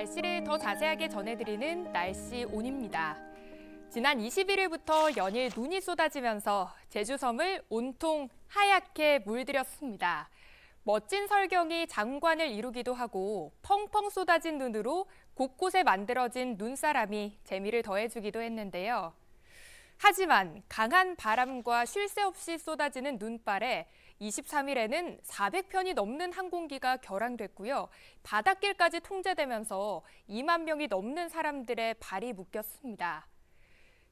날씨를 더 자세하게 전해드리는 날씨 온입니다. 지난 21일부터 연일 눈이 쏟아지면서 제주섬을 온통 하얗게 물들였습니다. 멋진 설경이 장관을 이루기도 하고 펑펑 쏟아진 눈으로 곳곳에 만들어진 눈사람이 재미를 더해주기도 했는데요. 하지만 강한 바람과 쉴 새 없이 쏟아지는 눈발에 23일에는 400편이 넘는 항공기가 결항됐고요. 바닷길까지 통제되면서 2만 명이 넘는 사람들의 발이 묶였습니다.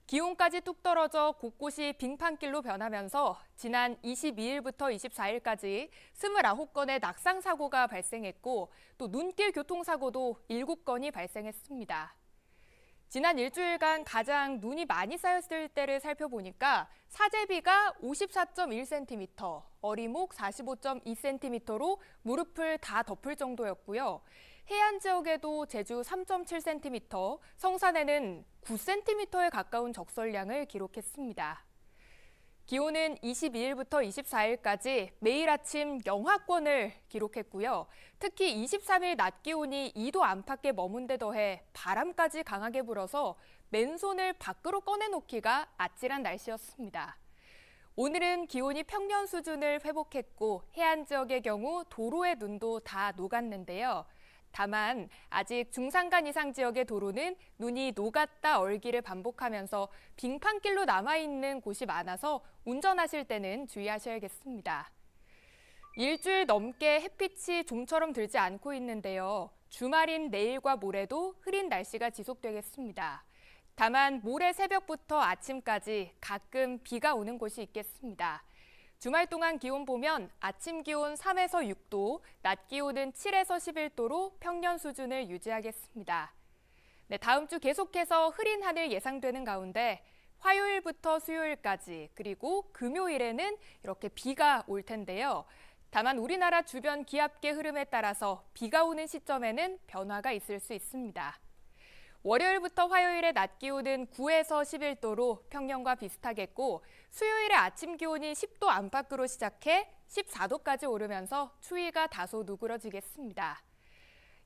기온까지 뚝 떨어져 곳곳이 빙판길로 변하면서 지난 22일부터 24일까지 29건의 낙상 사고가 발생했고 또 눈길 교통사고도 7건이 발생했습니다. 지난 일주일간 가장 눈이 많이 쌓였을 때를 살펴보니까 사제비가 54.1cm, 어리목 45.2cm로 무릎을 다 덮을 정도였고요. 해안 지역에도 제주 3.7cm, 성산에는 9cm에 가까운 적설량을 기록했습니다. 기온은 22일부터 24일까지 매일 아침 영하권을 기록했고요. 특히 23일 낮 기온이 2도 안팎에 머문 데 더해 바람까지 강하게 불어서 맨손을 밖으로 꺼내놓기가 아찔한 날씨였습니다. 오늘은 기온이 평년 수준을 회복했고 해안 지역의 경우 도로의 눈도 다 녹았는데요. 다만 아직 중산간 이상 지역의 도로는 눈이 녹았다 얼기를 반복하면서 빙판길로 남아있는 곳이 많아서 운전하실 때는 주의하셔야겠습니다. 일주일 넘게 햇빛이 좀처럼 들지 않고 있는데요. 주말인 내일과 모레도 흐린 날씨가 지속되겠습니다. 다만 모레 새벽부터 아침까지 가끔 비가 오는 곳이 있겠습니다. 주말 동안 기온 보면 아침 기온 3에서 6도, 낮 기온은 7에서 11도로 평년 수준을 유지하겠습니다. 네, 다음 주 계속해서 흐린 하늘 예상되는 가운데 화요일부터 수요일까지 그리고 금요일에는 이렇게 비가 올 텐데요. 다만 우리나라 주변 기압계 흐름에 따라서 비가 오는 시점에는 변화가 있을 수 있습니다. 월요일부터 화요일의 낮 기온은 9에서 11도로 평년과 비슷하겠고 수요일의 아침 기온이 10도 안팎으로 시작해 14도까지 오르면서 추위가 다소 누그러지겠습니다.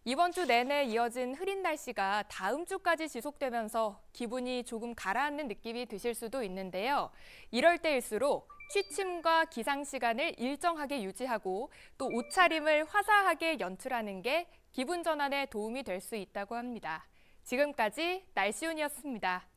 이번 주 내내 이어진 흐린 날씨가 다음 주까지 지속되면서 기분이 조금 가라앉는 느낌이 드실 수도 있는데요. 이럴 때일수록 취침과 기상 시간을 일정하게 유지하고 또 옷차림을 화사하게 연출하는 게 기분 전환에 도움이 될 수 있다고 합니다. 지금까지 날씨운이었습니다.